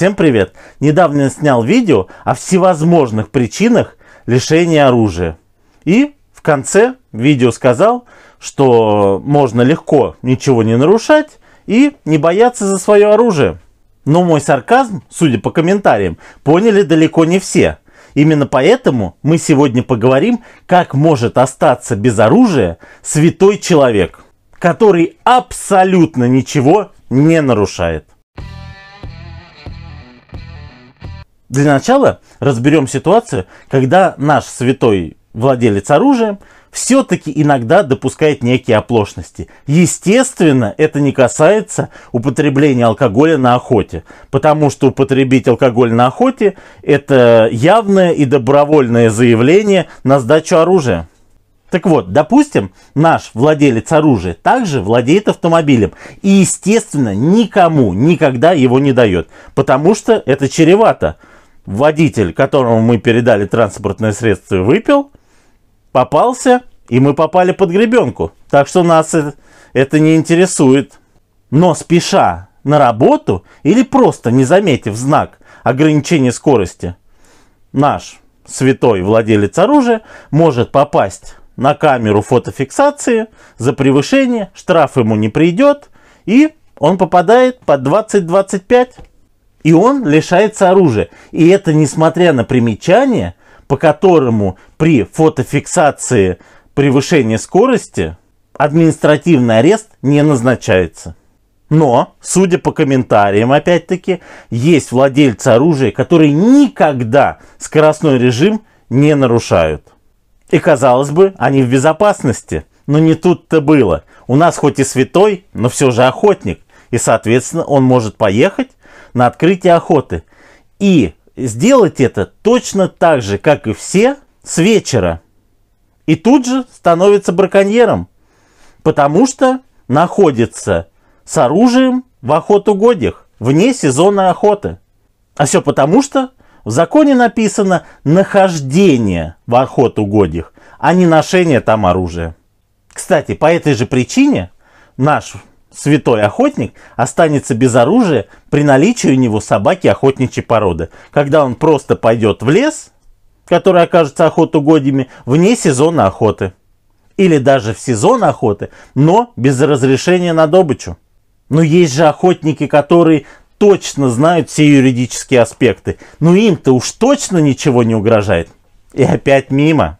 Всем привет! Недавно снял видео о всевозможных причинах лишения оружия. И в конце видео сказал, что можно легко ничего не нарушать и не бояться за свое оружие. Но мой сарказм, судя по комментариям, поняли далеко не все. Именно поэтому мы сегодня поговорим, как может остаться без оружия святой человек, который абсолютно ничего не нарушает. Для начала разберем ситуацию, когда наш святой владелец оружия все-таки иногда допускает некие оплошности. Естественно, это не касается употребления алкоголя на охоте, потому что употребить алкоголь на охоте – это явное и добровольное заявление на сдачу оружия. Так вот, допустим, наш владелец оружия также владеет автомобилем и, естественно, никому никогда его не дает, потому что это чревато – водитель, которому мы передали транспортное средство, выпил, попался, и мы попали под гребенку. Так что нас э, это, не интересует. Но спеша на работу или просто не заметив знак ограничения скорости, наш святой владелец оружия может попасть на камеру фотофиксации за превышение, штраф ему не придет, и он попадает под 20-25 и он лишается оружия. И это несмотря на примечание, по которому при фотофиксации превышения скорости административный арест не назначается. Но, судя по комментариям, опять-таки, есть владельцы оружия, которые никогда скоростной режим не нарушают. И, казалось бы, они в безопасности. Но не тут-то было. У нас хоть и святой, но все же охотник. И, соответственно, он может поехать на открытие охоты. И сделать это точно так же, как и все, с вечера. И тут же становится браконьером, потому что находится с оружием в охотугодьях, вне сезона охоты. А все потому, что в законе написано нахождение в охотугодьях, а не ношение там оружия. Кстати, по этой же причине наш святой охотник останется без оружия при наличии у него собаки охотничьей породы, когда он просто пойдет в лес, который окажется охотугодьями, вне сезона охоты. Или даже в сезон охоты, но без разрешения на добычу. Но есть же охотники, которые точно знают все юридические аспекты. Но им-то уж точно ничего не угрожает. И опять мимо.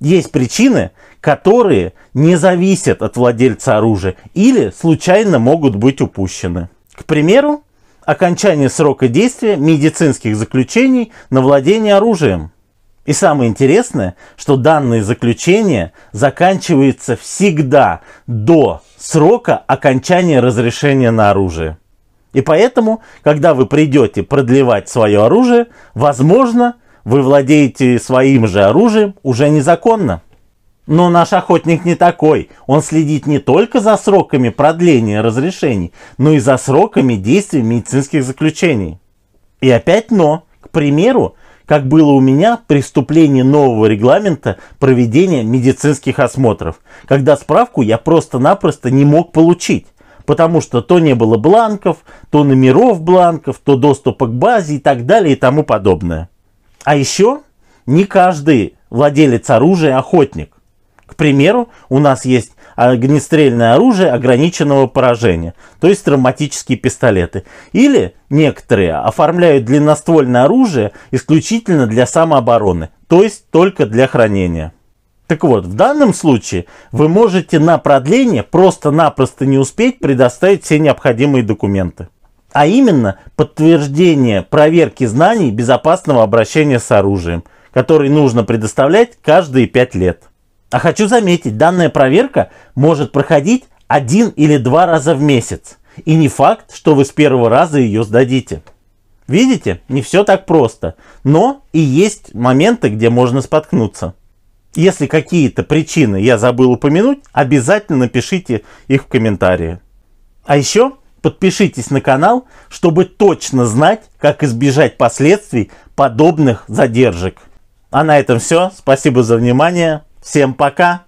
Есть причины, которые не зависят от владельца оружия или случайно могут быть упущены. К примеру, окончание срока действия медицинских заключений на владение оружием. И самое интересное, что данное заключение заканчивается всегда до срока окончания разрешения на оружие. И поэтому, когда вы придете продлевать свое оружие, возможно, вы владеете своим же оружием уже незаконно. Но наш охотник не такой. Он следит не только за сроками продления разрешений, но и за сроками действия медицинских заключений. И опять но. К примеру, как было у меня преступление нового регламента проведения медицинских осмотров, когда справку я просто-напросто не мог получить, потому что то не было бланков, то номеров бланков, то доступа к базе и так далее и тому подобное. А еще не каждый владелец оружия охотник. К примеру, у нас есть огнестрельное оружие ограниченного поражения, то есть травматические пистолеты. Или некоторые оформляют длинноствольное оружие исключительно для самообороны, то есть только для хранения. Так вот, в данном случае вы можете на продление просто-напросто не успеть предоставить все необходимые документы. А именно, подтверждение проверки знаний безопасного обращения с оружием, который нужно предоставлять каждые 5 лет. А хочу заметить, данная проверка может проходить один или два раза в месяц. И не факт, что вы с первого раза ее сдадите. Видите, не все так просто. Но и есть моменты, где можно споткнуться. Если какие-то причины я забыл упомянуть, обязательно напишите их в комментарии. А еще подпишитесь на канал, чтобы точно знать, как избежать последствий подобных задержек. А на этом все. Спасибо за внимание. Всем пока!